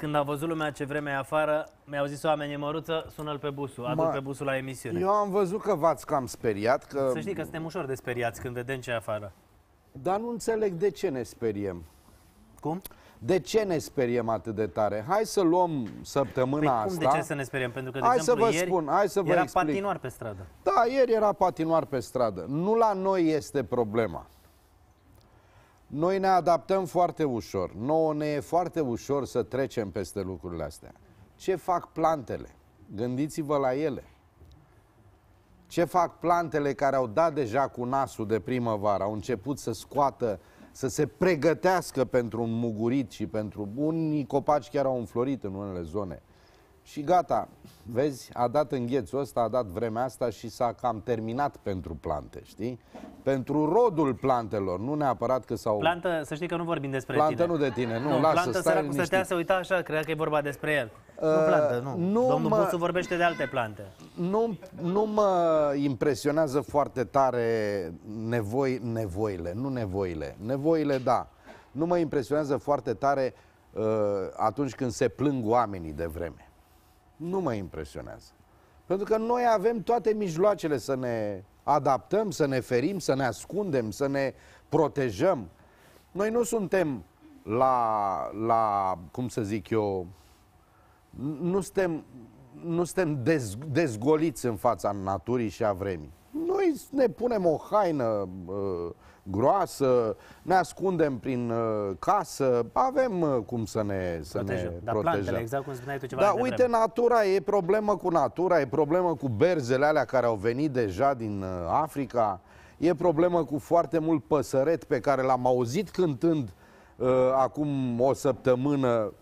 Când a văzut lumea ce vreme e afară, mi-au zis oamenii, măruță, sună-l pe busul, adu pe busul la emisiune. Eu am văzut că v-ați cam speriat. Că... Să știi că suntem ușor de speriați când vedem ce e afară. Dar nu înțeleg de ce ne speriem. Cum? De ce ne speriem atât de tare? Hai să luăm săptămâna păi cum asta. de ce să ne speriem? Pentru că, de hai exemplu, să vă ieri spun, hai să vă era explic. patinoar pe stradă. Da, ieri era patinoar pe stradă. Nu la noi este problema. Noi ne adaptăm foarte ușor. Nouă ne e foarte ușor să trecem peste lucrurile astea. Ce fac plantele? Gândiți-vă la ele. Ce fac plantele care au dat deja cu nasul de primăvară, au început să scoată, să se pregătească pentru un mugurit și pentru unii copaci chiar au înflorit în unele zone și gata, vezi, a dat înghețul ăsta, a dat vremea asta și s-a cam terminat pentru plante, știi? Pentru rodul plantelor, nu neapărat că s-au... Plantă, să știi că nu vorbim despre plantă tine. Plantă nu de tine, nu, nu lasă, plantă stai Plantă stătea să uita așa, credea că e vorba despre el. Uh, nu plantă, nu. nu Domnul mă, Buțu vorbește de alte plante. Nu, nu mă impresionează foarte tare nevoi, nevoile, nu nevoile. Nevoile, da. Nu mă impresionează foarte tare uh, atunci când se plâng oamenii de vreme nu mă impresionează. Pentru că noi avem toate mijloacele să ne adaptăm, să ne ferim, să ne ascundem, să ne protejăm. Noi nu suntem la, la cum să zic eu, nu suntem, nu suntem dez, dezgoliți în fața naturii și a vremii. Noi ne punem o haină uh, groasă, ne ascundem prin uh, casă, avem uh, cum să ne, să protejăm. ne Dar protejăm. plantele, exact cum spuneai tu ceva Da, uite, vreme. natura e problemă cu natura, e problemă cu berzele alea care au venit deja din uh, Africa, e problemă cu foarte mult păsăret pe care l-am auzit cântând uh, acum o săptămână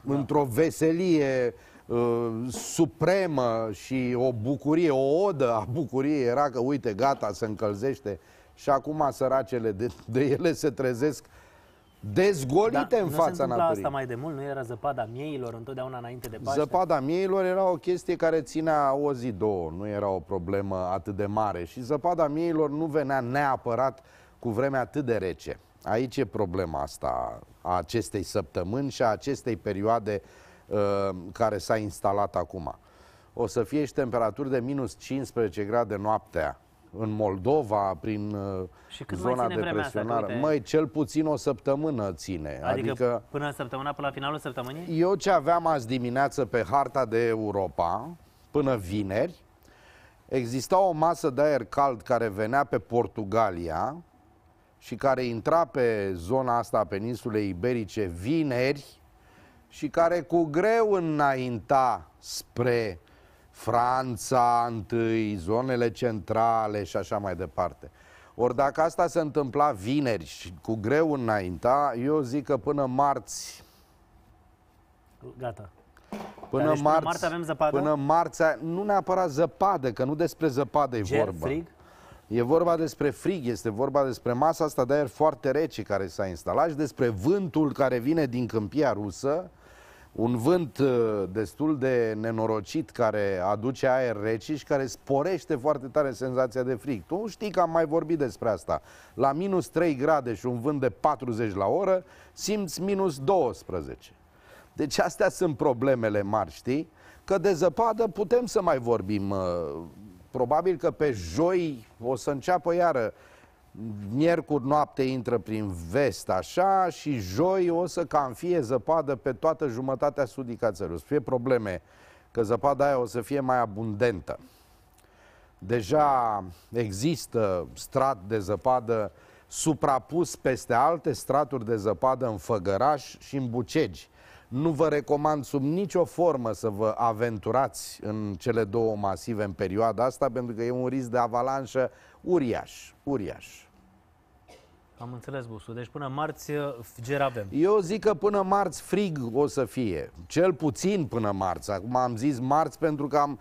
da. într-o veselie uh, supremă și o bucurie, o odă a bucuriei era că uite, gata, se încălzește și acum săracele de, de ele se trezesc dezgolite da, în fața naturii. Nu asta mai de mult, nu era zăpada mieilor întotdeauna înainte de Paște? Zăpada mieilor era o chestie care ținea o zi, două, nu era o problemă atât de mare și zăpada mieilor nu venea neapărat cu vremea atât de rece. Aici e problema asta a acestei săptămâni și a acestei perioade uh, care s-a instalat acum. O să fie și temperaturi de minus 15 grade noaptea în Moldova, prin uh, și cât zona mai depresionară. Asta, Măi, cel puțin o săptămână ține. Adică, adică până săptămâna, până la finalul săptămânii? Eu ce aveam azi dimineață pe harta de Europa, până vineri, exista o masă de aer cald care venea pe Portugalia și care intra pe zona asta a peninsulei iberice vineri și care cu greu înainta spre Franța întâi, zonele centrale și așa mai departe. Ori dacă asta se întâmpla vineri și cu greu înaintea, eu zic că până marți... Gata. Până Dar deci marți, până marți avem zăpadă? Până marți, nu neapărat zăpadă, că nu despre zăpadă e Ger, vorba. frig? E vorba despre frig, este vorba despre masa asta de aer foarte rece care s-a instalat și despre vântul care vine din câmpia rusă, un vânt uh, destul de nenorocit care aduce aer rece și care sporește foarte tare senzația de frig. Tu știi că am mai vorbit despre asta. La minus 3 grade și un vânt de 40 la oră, simți minus 12. Deci astea sunt problemele mari, știi? Că de zăpadă putem să mai vorbim. Uh, probabil că pe joi o să înceapă iară miercuri noapte intră prin vest așa și joi o să cam fie zăpadă pe toată jumătatea sudică a țării. O să fie probleme că zăpada aia o să fie mai abundentă. Deja există strat de zăpadă suprapus peste alte straturi de zăpadă în Făgăraș și în Bucegi. Nu vă recomand sub nicio formă să vă aventurați în cele două masive în perioada asta, pentru că e un risc de avalanșă uriaș, uriaș. Am înțeles, Busu. Deci până marți eh, ger avem. Eu zic că până marți frig o să fie. Cel puțin până marți. Acum am zis marți pentru că am,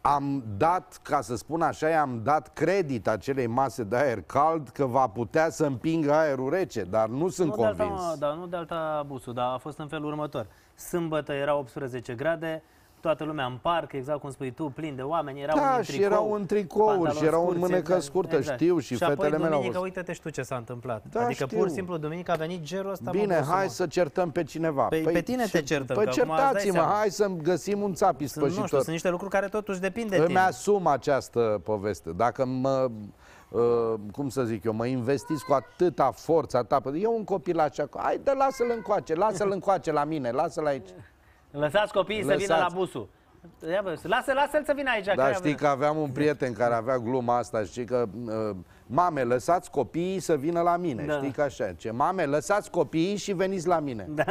am dat, ca să spun așa, am dat credit acelei mase de aer cald că va putea să împingă aerul rece, dar nu sunt nu convins. De alta, da, nu de alta, busul, dar a fost în felul următor. Sâmbătă era 18 grade, toată lumea în parc, exact cum spui tu, plin de oameni, erau da, în tricou, și erau în tricouri, și erau în mânecă exact, scurtă, exact. știu, și, și fetele apoi, mele duminica, au uite-te și tu ce s-a întâmplat. Da, adică știu. pur și simplu duminica a venit gerul ăsta. Bine, mă, hai mă. să certăm pe cineva. Pe, păi, păi, pe tine ce, te certăm. Păi certați-mă, hai să găsim un țap ispășitor. Sunt, nu știu, sunt niște lucruri care totuși depind de Îmi tine. asum această poveste. Dacă mă... Uh, cum să zic eu, mă investiți cu atâta forță, atâta... Eu un copil așa, hai de lasă-l încoace, lasă-l încoace la mine, lasă-l aici. Lăsați copiii Lăsați. să vină la busul. Lasă, lasă-l să vină aici. Da, știi că aveam un prieten care avea gluma asta știi că uh, mame, lăsați copiii să vină la mine. Da. Știi că așa ce mame, lăsați copiii și veniți la mine. Da.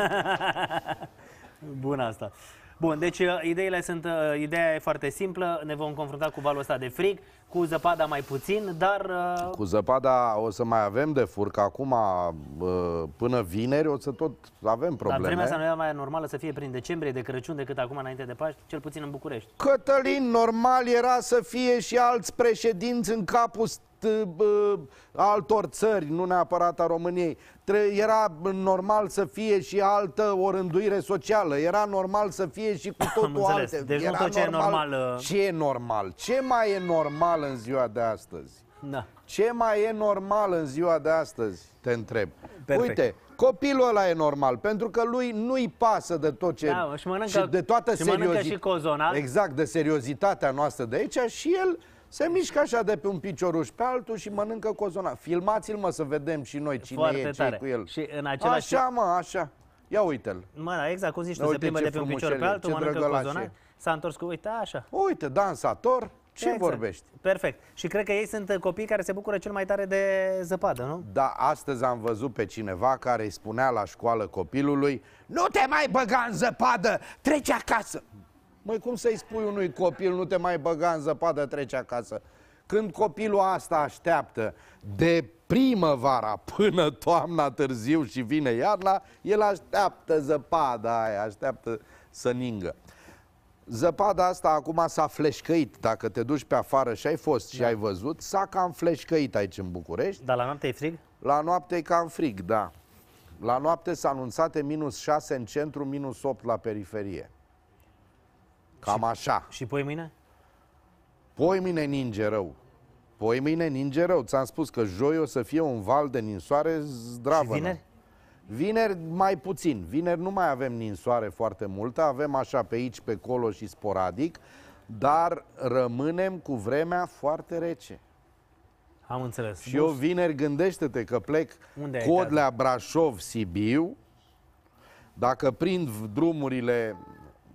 Bun asta. Bun, deci uh, ideile sunt, uh, ideea e foarte simplă, ne vom confrunta cu valul ăsta de frig cu zăpada mai puțin, dar... Uh, cu zăpada o să mai avem de furc acum uh, până vineri, o să tot avem probleme. Dar vremea asta nu e mai normală să fie prin decembrie de Crăciun decât acum înainte de Paști, cel puțin în București. Cătălin, normal era să fie și alți președinți în capul uh, altor țări, nu neapărat a României. Era normal să fie și altă o rânduire socială, era normal să fie și cu totul alte. Deci era tot ce normal, e normal. Ce e normal? Ce mai e normal normal în ziua de astăzi? Na. Da. Ce mai e normal în ziua de astăzi? Te întreb. Perfect. Uite, copilul ăla e normal, pentru că lui nu-i pasă de tot ce... Da, și, mănâncă, și de toată și seriozitatea... și cozonal. Exact, de seriozitatea noastră de aici și el se mișcă așa de pe un picioruș pe altul și mănâncă cozonal. Filmați-l, mă, să vedem și noi cine Foarte e, ce cu el. Și în același așa, mă, așa. Ia uite-l. Mă, da, exact, cum zici tu, se plimbă de pe un picior pe altul, mănâncă cozonal. S-a întors cu, uite, așa. Uite, dansator. Ce exact. vorbești? Perfect. Și cred că ei sunt copii care se bucură cel mai tare de zăpadă, nu? Da, astăzi am văzut pe cineva care îi spunea la școală copilului Nu te mai băga în zăpadă, treci acasă! Măi, cum să-i spui unui copil nu te mai băga în zăpadă, treci acasă? Când copilul asta așteaptă de primăvara până toamna târziu și vine iarna, el așteaptă zăpada aia, așteaptă să ningă. Zăpada asta acum s-a fleșcăit. Dacă te duci pe afară și ai fost și da. ai văzut, s-a cam fleșcăit aici în București. Dar la noapte e frig? La noapte e cam frig, da. La noapte s-a anunțat minus 6 în centru, minus 8 la periferie. Cam și, așa. Și poi mine? Poi mine ninge rău. Poi mine ninge rău. Ți-am spus că joi o să fie un val de ninsoare zdravă. Și vineri? Vineri mai puțin, vineri nu mai avem ninsoare foarte multă, avem așa pe aici, pe colo și sporadic, dar rămânem cu vremea foarte rece. Am înțeles. Și eu vineri gândește-te că plec Unde Codlea, Brașov, Sibiu, dacă prind drumurile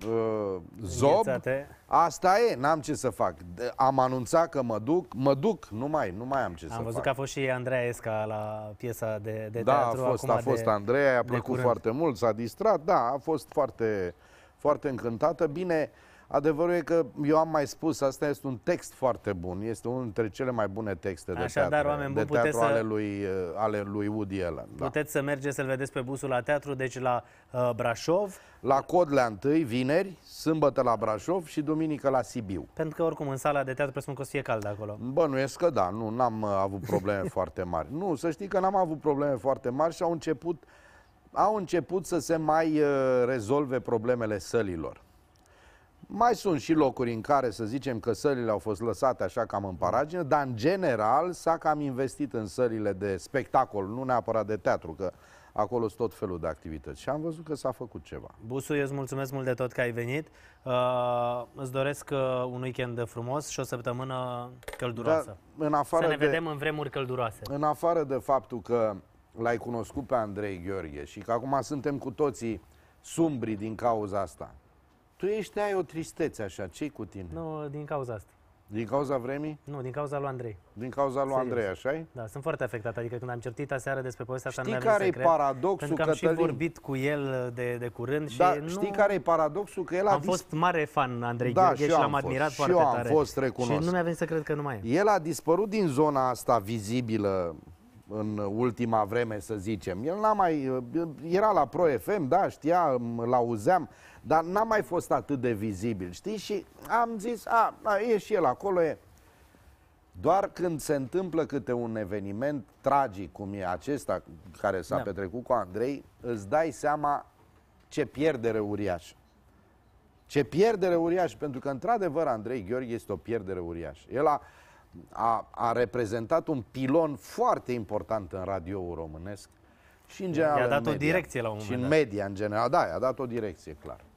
Uh, zob. Înghețate. Asta e, n-am ce să fac. Am anunțat că mă duc, mă duc, nu mai, nu mai am ce am să fac. Am văzut că a fost și Andreea Esca la piesa de, de da, teatru. Da, a fost, a fost de, Andreea, i-a plăcut foarte mult, s-a distrat, da, a fost foarte, foarte încântată. Bine, uh, Adevărul e că eu am mai spus, asta este un text foarte bun, este unul dintre cele mai bune texte de Așadar, teatru, oameni de teatru să... ale, lui, uh, ale lui Woody Allen. Da. Puteți să mergeți să-l vedeți pe busul la teatru, deci la uh, Brașov. La Codlea întâi, vineri, sâmbătă la Brașov și duminică la Sibiu. Pentru că oricum în sala de teatru presupun că o să fie cald acolo. nu că da, nu, n-am uh, avut probleme foarte mari. Nu, să știi că n-am avut probleme foarte mari și au început, au început să se mai uh, rezolve problemele sălilor. Mai sunt și locuri în care, să zicem, că sălile au fost lăsate așa cam în paragină, dar în general s-a cam investit în sălile de spectacol, nu neapărat de teatru, că acolo sunt tot felul de activități. Și am văzut că s-a făcut ceva. Busu, eu îți mulțumesc mult de tot că ai venit. Uh, îți doresc uh, un weekend frumos și o săptămână călduroasă. Da, în afară Să ne de, vedem în vremuri călduroase. În afară de faptul că l-ai cunoscut pe Andrei Gheorghe și că acum suntem cu toții sumbri din cauza asta. Tu ești, ai o tristețe așa, ce cu tine? Nu, din cauza asta. Din cauza vremii? Nu, din cauza lui Andrei. Din cauza lui Serios. Andrei, așa -i? Da, sunt foarte afectat. Adică când am certit aseară despre povestea asta, știi care e paradoxul, Pentru că am și vorbit cu el de, de curând și da, nu... Știi care e paradoxul? Că el a Am dis... fost mare fan Andrei da, Gheorghe și, și l-am admirat și foarte eu am tare. fost, recunosc. Și nu mi-a venit să cred că nu mai e. El a dispărut din zona asta vizibilă în ultima vreme, să zicem. El n-a mai... Era la Pro FM, da, știa, l-auzeam, dar n-a mai fost atât de vizibil, știi? Și am zis, a, a, e și el acolo, e. Doar când se întâmplă câte un eveniment tragic, cum e acesta care s-a da. petrecut cu Andrei, îți dai seama ce pierdere uriașă. Ce pierdere uriașă, pentru că, într-adevăr, Andrei Gheorghe este o pierdere uriașă. El a a, a reprezentat un pilon foarte important în radio românesc și în general I-a dat în media, o direcție la un moment Și în media, în general, da, i-a dat o direcție, clar.